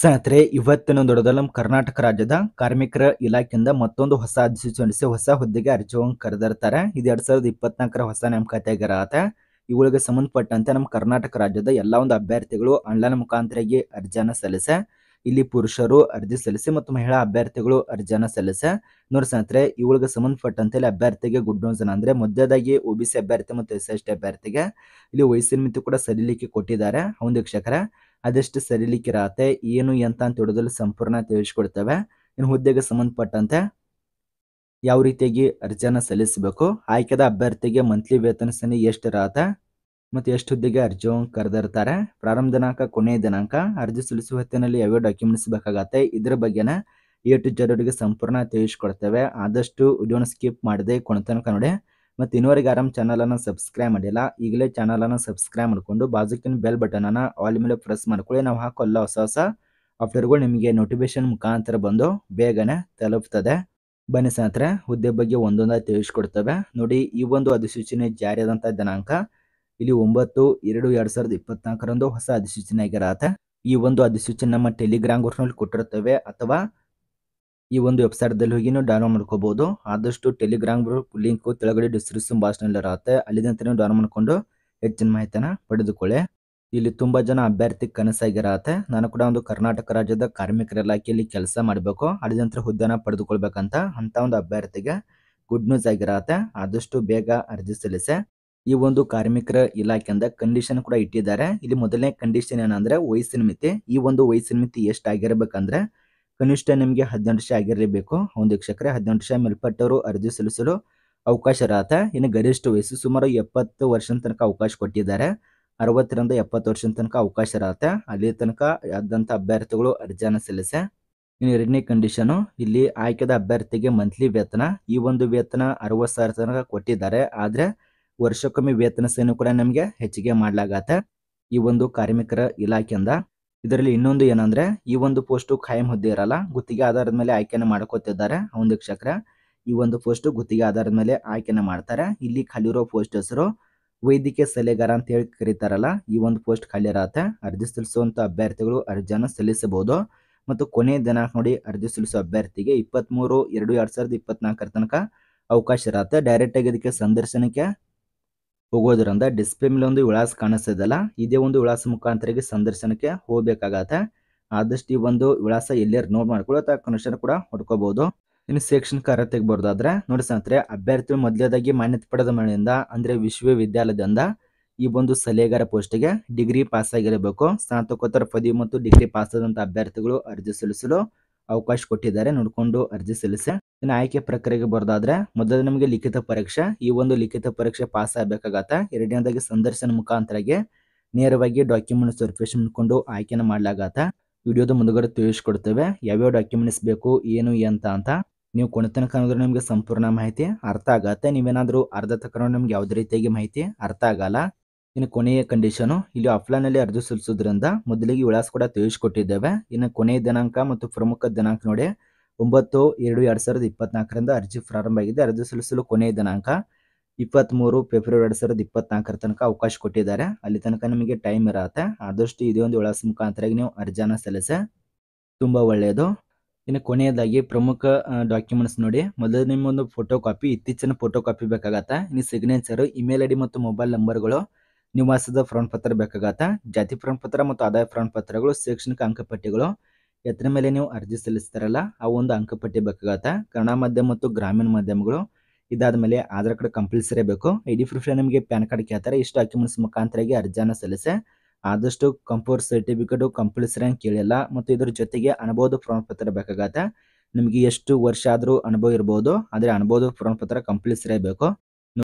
ಸ್ನೇಹಿತರೆ ಇವತ್ತಿನ ದೊಡ್ಡದಲ್ಲ ನಮ್ಮ ಕರ್ನಾಟಕ ರಾಜ್ಯದ ಕಾರ್ಮಿಕರ ಇಲಾಖೆಯಿಂದ ಮತ್ತೊಂದು ಹೊಸ ಅಧಿಸೂಚನೆ ಹೊಸ ಹುದ್ದೆಗೆ ಅರ್ಜಿಯನ್ನು ಕರೆದಿರ್ತಾರೆ ಇದು ಎರಡ್ ಸಾವಿರದ ಇಪ್ಪತ್ನಾಲ್ಕರ ಹೊಸ ನೇಮಕಾತಿಯಾಗಿರ ಇವುಗಳಿಗೆ ಸಂಬಂಧಪಟ್ಟಂತೆ ನಮ್ಮ ಕರ್ನಾಟಕ ರಾಜ್ಯದ ಎಲ್ಲ ಒಂದು ಅಭ್ಯರ್ಥಿಗಳು ಆನ್ಲೈನ್ ಮುಖಾಂತರಾಗಿ ಅರ್ಜಿಯನ್ನು ಸಲ್ಲಿಸೆ ಇಲ್ಲಿ ಪುರುಷರು ಅರ್ಜಿ ಸಲ್ಲಿಸಿ ಮತ್ತು ಮಹಿಳಾ ಅಭ್ಯರ್ಥಿಗಳು ಅರ್ಜಿಯನ್ನು ಸಲ್ಲಿಸೆ ನೋಡಿ ಸ್ನೇಹಿತರೆ ಇವುಗಳಿಗೆ ಸಂಬಂಧಪಟ್ಟಂತೆ ಅಭ್ಯರ್ಥಿಗೆ ಗುಡ್ ನ್ಯೂಸ್ ಅಂದ್ರೆ ಮೊದಲದಾಗಿ ಒ ಬಿ ಸಿ ಅಭ್ಯರ್ಥಿ ಮತ್ತು ಎಸ್ ಎಸ್ ಟಿ ಅಭ್ಯರ್ಥಿಗೆ ಇಲ್ಲಿ ವಯಸ್ಸಿನ ಮಿತಿ ಕೂಡ ಸರಿಲಿಕ್ಕೆ ಕೊಟ್ಟಿದ್ದಾರೆ ಹೌದು ವೀಕ್ಷಕರ ಅದೆಷ್ಟು ಸರಿಲಿಕ್ಕಿರತ್ತೆ ಏನು ಎಂತ ಅಂತ ಹಿಡಿದಲ್ಲಿ ಸಂಪೂರ್ಣ ತಿಳಿಸ್ಕೊಡ್ತೇವೆ ಇನ್ನು ಹುದ್ದೆಗೆ ಸಂಬಂಧಪಟ್ಟಂತೆ ಯಾವ ರೀತಿಯಾಗಿ ಅರ್ಜಿಯನ್ನು ಸಲ್ಲಿಸಬೇಕು ಆಯ್ಕೆದ ಅಭ್ಯರ್ಥಿಗೆ ಮಂತ್ಲಿ ವೇತನ ಸನಿ ಎಷ್ಟಿರತ್ತೆ ಮತ್ತು ಎಷ್ಟು ಹುದ್ದೆಗೆ ಅರ್ಜಿಯನ್ನು ಕರೆದಿರ್ತಾರೆ ಪ್ರಾರಂಭ ದಿನಾಂಕ ಕೊನೆಯ ದಿನಾಂಕ ಅರ್ಜಿ ಸಲ್ಲಿಸುವ ಹೊತ್ತಿನಲ್ಲಿ ಯಾವ್ಯಾವ ಡಾಕ್ಯುಮೆಂಟ್ಸ್ ಬೇಕಾಗತ್ತೆ ಇದ್ರ ಬಗ್ಗೆನ ಏಟು ಜನರಿಗೆ ಸಂಪೂರ್ಣ ತಿಳಿಸ್ಕೊಡ್ತೇವೆ ಆದಷ್ಟು ವಿಡಿಯೋನ ಸ್ಕಿಪ್ ಮಾಡದೆ ತನಕ ನೋಡಿ ಮತ್ತು ಇನ್ನೋರಿಗೆ ಆರಾಮ್ ಚಾನಲನ್ನು ಸಬ್ಸ್ಕ್ರೈಬ್ ಮಾಡಿಲ್ಲ ಈಗಲೇ ಚಾನಲನ್ನು ಸಬ್ಸ್ಕ್ರೈಬ್ ಮಾಡಿಕೊಂಡು ಬಾಜುಕಿನ ಬೆಲ್ ಬಟನನ್ನ ಆಲ್ ಮೇಲೆ ಪ್ರೆಸ್ ಮಾಡ್ಕೊಳ್ಳಿ ನಾವು ಹಾಕೋಲ್ಲ ಹೊಸ ಹೊಸ ಅಪ್ಡೇಟ್ಗಳು ನಿಮಗೆ ನೋಟಿಫಿಕೇಶನ್ ಮುಖಾಂತರ ಬಂದು ಬೇಗನೆ ತಲುಪ್ತದೆ ಬನ್ನಿ ಸ್ನೇಹಿತರೆ ಹುದ್ದೆ ಬಗ್ಗೆ ಒಂದೊಂದಾಗಿ ತಿಳಿಸ್ಕೊಡ್ತವೆ ನೋಡಿ ಈ ಒಂದು ಅಧಿಸೂಚನೆ ಜಾರಿಯಾದಂಥ ದಿನಾಂಕ ಇಲ್ಲಿ ಒಂಬತ್ತು ಎರಡು ಎರಡು ಸಾವಿರದ ಇಪ್ಪತ್ನಾಲ್ಕರಂದು ಹೊಸ ಅಧಿಸೂಚನೆ ಆಗಿರತ್ತೆ ಈ ಒಂದು ಅಧಿಸೂಚನೆ ನಮ್ಮ ಟೆಲಿಗ್ರಾಮ್ ಗ್ರೂಪ್ನಲ್ಲಿ ಕೊಟ್ಟಿರ್ತವೆ ಅಥವಾ ಈ ಒಂದು ವೆಬ್ಸೈಟ್ದಲ್ಲಿ ಹೋಗಿ ನೀವು ಡೌನ್ಲೋಡ್ ಮಾಡ್ಕೋಬಹುದು ಆದಷ್ಟು ಟೆಲಿಗ್ರಾಮ್ ಗ್ರೂಪ್ ಲಿಂಕ್ ಕೆಳಗಡೆ ಡಿಸ್ಕ್ರಿಪ್ಷನ್ ನಲ್ಲಿ ಇರುತ್ತೆ ಅಲ್ಲಿಂದ ನೀವು ಡೌನ್ಲೋಡ್ ಮಾಡ್ಕೊಂಡು ಹೆಚ್ಚಿನ ಮಾಹಿತಿಯನ್ನ ಪಡೆದುಕೊಳ್ಳಿ ಇಲ್ಲಿ ತುಂಬಾ ಜನ ಅಭ್ಯರ್ಥಿ ಕನಸಾಗಿರತ್ತೆ ನಾನು ಕೂಡ ಒಂದು ಕರ್ನಾಟಕ ರಾಜ್ಯದ ಕಾರ್ಮಿಕರ ಇಲಾಖೆಯಲ್ಲಿ ಕೆಲಸ ಮಾಡಬೇಕು ನಂತರ ಹುದ್ದೆನ ಪಡೆದುಕೊಳ್ಬೇಕಂತ ಅಂತ ಒಂದು ಅಭ್ಯರ್ಥಿಗೆ ಗುಡ್ ನ್ಯೂಸ್ ಆಗಿರತ್ತೆ ಆದಷ್ಟು ಬೇಗ ಅರ್ಜಿ ಸಲ್ಲಿಸೆ ಈ ಒಂದು ಕಾರ್ಮಿಕರ ಇಲಾಖೆಯಿಂದ ಕಂಡೀಷನ್ ಕೂಡ ಇಟ್ಟಿದ್ದಾರೆ ಇಲ್ಲಿ ಮೊದಲನೇ ಕಂಡೀಷನ್ ಏನಂದ್ರೆ ವಯಸ್ಸಿನ ಮಿತಿ ಈ ಒಂದು ವಯಸ್ಸಿನ ಮಿತಿ ಎಷ್ಟಾಗಿರ್ಬೇಕಂದ್ರೆ ಕನಿಷ್ಠ ನಿಮಗೆ ಹದಿನೆಂಟು ಶೇ ಆಗಿರಲೇಬೇಕು ಒಂದು ವೀಕ್ಷಕರೇ ಹದಿನೆಂಟು ಶೇ ಮೇಲ್ಪಟ್ಟವರು ಅರ್ಜಿ ಸಲ್ಲಿಸಲು ಅವಕಾಶ ಇರತ್ತೆ ಇನ್ನು ಗರಿಷ್ಠ ವಯಸ್ಸು ಸುಮಾರು ಎಪ್ಪತ್ತು ವರ್ಷದ ತನಕ ಅವಕಾಶ ಕೊಟ್ಟಿದ್ದಾರೆ ಅರವತ್ತರಿಂದ ಎಪ್ಪತ್ತು ವರ್ಷದ ತನಕ ಅವಕಾಶ ಇರತ್ತೆ ಅಲ್ಲಿ ತನಕ ಆದಂಥ ಅಭ್ಯರ್ಥಿಗಳು ಅರ್ಜಿಯನ್ನು ಸಲ್ಲಿಸೆ ಇನ್ನು ಎರಡನೇ ಕಂಡೀಷನು ಇಲ್ಲಿ ಆಯ್ಕೆದ ಅಭ್ಯರ್ಥಿಗೆ ಮಂತ್ಲಿ ವೇತನ ಈ ಒಂದು ವೇತನ ಅರವತ್ತು ಸಾವಿರ ತನಕ ಕೊಟ್ಟಿದ್ದಾರೆ ಆದರೆ ವರ್ಷಕ್ಕೊಮ್ಮೆ ವೇತನ ಸೇನು ಕೂಡ ನಮಗೆ ಹೆಚ್ಚಿಗೆ ಮಾಡಲಾಗತ್ತೆ ಈ ಒಂದು ಕಾರ್ಮಿಕರ ಇಲಾಖೆಯಿಂದ ಇದರಲ್ಲಿ ಇನ್ನೊಂದು ಏನಂದ್ರೆ ಈ ಒಂದು ಪೋಸ್ಟು ಖಾಯಂ ಹುದ್ದೆ ಇರಲ್ಲ ಗುತ್ತಿಗೆ ಆಧಾರದ ಮೇಲೆ ಆಯ್ಕೆನ ಮಾಡ್ಕೋತಿದ್ದಾರೆ ಒಂದು ಶಿಕ್ಷಕರ ಈ ಒಂದು ಪೋಸ್ಟ್ ಗುತ್ತಿಗೆ ಆಧಾರದ ಮೇಲೆ ಆಯ್ಕೆನ ಮಾಡ್ತಾರೆ ಇಲ್ಲಿ ಖಾಲಿರೋ ಪೋಸ್ಟ್ ಹೆಸರು ವೈದ್ಯಕೀಯ ಸಲಹೆಗಾರ ಅಂತ ಹೇಳಿ ಕರೀತಾರಲ್ಲ ಈ ಒಂದು ಪೋಸ್ಟ್ ಖಾಲಿ ಇರತ್ತೆ ಅರ್ಜಿ ಸಲ್ಲಿಸುವಂತ ಅಭ್ಯರ್ಥಿಗಳು ಅರ್ಜಿಯನ್ನು ಸಲ್ಲಿಸಬಹುದು ಮತ್ತು ಕೊನೆಯ ದಿನಾಂಕ ನೋಡಿ ಅರ್ಜಿ ಸಲ್ಲಿಸೋ ಅಭ್ಯರ್ಥಿಗೆ ಇಪ್ಪತ್ತ್ ಮೂರು ಎರಡು ಎರಡ್ ಸಾವಿರದ ಇಪ್ಪತ್ನಾಲ್ಕರ ತನಕ ಅವಕಾಶ ಇರತ್ತೆ ಡೈರೆಕ್ಟ್ ಆಗಿ ಇದಕ್ಕೆ ಸಂದರ್ಶನಕ್ಕೆ ಹೋಗೋದ್ರಿಂದ ಡಿಸ್ಪ್ಲೇ ಮೇಲೆ ಒಂದು ವಿಳಾಸ ಕಾಣಿಸ್ತದಲ್ಲ ಇದೇ ಒಂದು ವಿಳಾಸ ಮುಖಾಂತರ ಸಂದರ್ಶನಕ್ಕೆ ಹೋಗಬೇಕಾಗತ್ತೆ ಆದಷ್ಟು ಈ ಒಂದು ವಿಳಾಸ ಎಲ್ಲಿ ನೋಟ್ ಮಾಡ್ಕೊಳ್ಳೋ ಅಥವಾ ಕನೆಕ್ಷನ್ ಕೂಡ ಹೊಡ್ಕೋಬಹುದು ಇನ್ನು ಶೈಕ್ಷಣಿಕ ಅರ್ಹತೆಗೆ ಬರೋದಾದ್ರೆ ನೋಡಿ ಸ್ನೇಹಿತರೆ ಅಭ್ಯರ್ಥಿಗಳು ಮೊದಲೇದಾಗಿ ಮಾನ್ಯತೆ ಪಡೆದ ಮನೆಯಿಂದ ಅಂದ್ರೆ ವಿಶ್ವವಿದ್ಯಾಲಯದಿಂದ ಈ ಒಂದು ಸಲಹೆಗಾರ ಪೋಸ್ಟ್ಗೆ ಡಿಗ್ರಿ ಪಾಸ್ ಆಗಿರಬೇಕು ಸ್ನಾತಕೋತ್ತರ ಪದವಿ ಮತ್ತು ಡಿಗ್ರಿ ಪಾಸ್ ಆದಂತಹ ಅಭ್ಯರ್ಥಿಗಳು ಅರ್ಜಿ ಸಲ್ಲಿಸಲು ಅವಕಾಶ ಕೊಟ್ಟಿದ್ದಾರೆ ನೋಡಿಕೊಂಡು ಅರ್ಜಿ ಸಲ್ಲಿಸಿ ಇನ್ನು ಆಯ್ಕೆ ಪ್ರಕ್ರಿಯೆಗೆ ಬರೋದಾದ್ರೆ ಮೊದಲು ನಿಮಗೆ ಲಿಖಿತ ಪರೀಕ್ಷೆ ಈ ಒಂದು ಲಿಖಿತ ಪರೀಕ್ಷೆ ಪಾಸ್ ಆಗಬೇಕಾಗತ್ತೆ ಎರಡನೇದಾಗಿ ಸಂದರ್ಶನ ಮುಖಾಂತರಗೆ ನೇರವಾಗಿ ಡಾಕ್ಯುಮೆಂಟ್ ವೆರಿಫಿಕೇಶನ್ ಮಾಡ್ಕೊಂಡು ಆಯ್ಕೆನ ಮಾಡ್ಲಾಗತ್ತೆ ವಿಡಿಯೋದ ಮುಂದುಗಡೆ ತಿಳಿಸ್ಕೊಡ್ತೇವೆ ಯಾವ್ಯಾವ ಡಾಕ್ಯುಮೆಂಟ್ಸ್ ಬೇಕು ಏನು ಅಂತ ಅಂತ ನೀವು ಕೊನೆ ತನಕ ನಿಮಗೆ ಸಂಪೂರ್ಣ ಮಾಹಿತಿ ಅರ್ಥ ಆಗತ್ತೆ ನೀವೇನಾದರೂ ಅರ್ಧ ತಗೊಂಡು ನಿಮ್ಗೆ ಯಾವುದೇ ರೀತಿಯಾಗಿ ಮಾಹಿತಿ ಅರ್ಥ ಆಗಲ್ಲ ಇನ್ನು ಕೊನೆಯ ಕಂಡೀಷನು ಇಲ್ಲಿ ಆಫ್ಲೈನಲ್ಲಿ ಅರ್ಜಿ ಸಲ್ಲಿಸೋದ್ರಿಂದ ಮೊದಲಿಗೆ ವಿಳಾಸ ಕೂಡ ತಿಳಿಸ್ಕೊಟ್ಟಿದ್ದೇವೆ ಇನ್ನು ಕೊನೆಯ ದಿನಾಂಕ ಮತ್ತು ಪ್ರಮುಖ ದಿನಾಂಕ ನೋಡಿ ಒಂಬತ್ತು ಎರಡು ಎರಡು ಸಾವಿರದ ಇಪ್ಪತ್ನಾಲ್ಕರಿಂದ ಅರ್ಜಿ ಪ್ರಾರಂಭ ಆಗಿದೆ ಅರ್ಜಿ ಸಲ್ಲಿಸಲು ಕೊನೆಯ ದಿನಾಂಕ ಇಪ್ಪತ್ತ್ಮೂರು ಫೆಬ್ರವರಿ ಎರಡು ಸಾವಿರದ ಇಪ್ಪತ್ನಾಲ್ಕರ ತನಕ ಅವಕಾಶ ಕೊಟ್ಟಿದ್ದಾರೆ ಅಲ್ಲಿ ತನಕ ನಿಮಗೆ ಟೈಮ್ ಇರತ್ತೆ ಆದಷ್ಟು ಇದೇ ಒಂದು ವಿಳಾಸ ಮುಖಾಂತರ ನೀವು ಅರ್ಜಿಯನ್ನು ಸಲ್ಲಿಸಿ ತುಂಬ ಒಳ್ಳೆಯದು ಇನ್ನು ಕೊನೆಯದಾಗಿ ಪ್ರಮುಖ ಡಾಕ್ಯುಮೆಂಟ್ಸ್ ನೋಡಿ ಮೊದಲು ಒಂದು ಫೋಟೋ ಕಾಪಿ ಇತ್ತೀಚಿನ ಫೋಟೋ ಕಾಪಿ ಬೇಕಾಗತ್ತೆ ಇನ್ನು ಸಿಗ್ನೇಚರು ಇಮೇಲ್ ಐ ಡಿ ಮತ್ತು ಮೊಬೈಲ್ ನಂಬರ್ಗಳು ನಿವಾಸದ ಪ್ರಮಾಣ ಪತ್ರ ಬೇಕಾಗತ್ತ ಜಾತಿ ಪ್ರಮಾಣ ಪತ್ರ ಮತ್ತು ಆದಾಯ ಪ್ರಮಾಣ ಪತ್ರಗಳು ಶೈಕ್ಷಣಿಕ ಅಂಕಪಟ್ಟಿಗಳು ಎತ್ತರ ಮೇಲೆ ನೀವು ಅರ್ಜಿ ಸಲ್ಲಿಸ್ತಾರಲ್ಲ ಆ ಒಂದು ಅಂಕಪಟ್ಟಿ ಬೇಕಾಗತ್ತ ಕನ್ನಡ ಮಾಧ್ಯಮ ಮತ್ತು ಗ್ರಾಮೀಣ ಮಾಧ್ಯಮಗಳು ಇದಾದ ಮೇಲೆ ಆಧಾರ್ ಕಾರ್ಡ್ ಕಂಪಲ್ಸರಿ ಬೇಕು ಐ ಡಿ ಪ್ರೂಫ್ ನಿಮಗೆ ಪ್ಯಾನ್ ಕಾರ್ಡ್ ಕೇಳ್ತಾರೆ ಇಷ್ಟು ಡಾಕ್ಯುಮೆಂಟ್ಸ್ ಮುಖಾಂತರಾಗಿ ಅರ್ಜಿಯನ್ನು ಸಲ್ಲಿಸಿ ಆದಷ್ಟು ಕಂಪೋರ್ ಸರ್ಟಿಫಿಕೇಟು ಕಂಪಲ್ಸರಿ ಅಂತ ಕೇಳಿಲ್ಲ ಮತ್ತು ಇದ್ರ ಜೊತೆಗೆ ಅನುಭವದ ಪ್ರಮಾಣ ಪತ್ರ ಬೇಕಾಗತ್ತೆ ನಿಮಗೆ ಎಷ್ಟು ವರ್ಷ ಆದರೂ ಅನುಭವ ಇರ್ಬೋದು ಆದರೆ ಅನುಭವದ ಪ್ರಮಾಣ ಪತ್ರ ಕಂಪಲ್ಸರಿ ಬೇಕು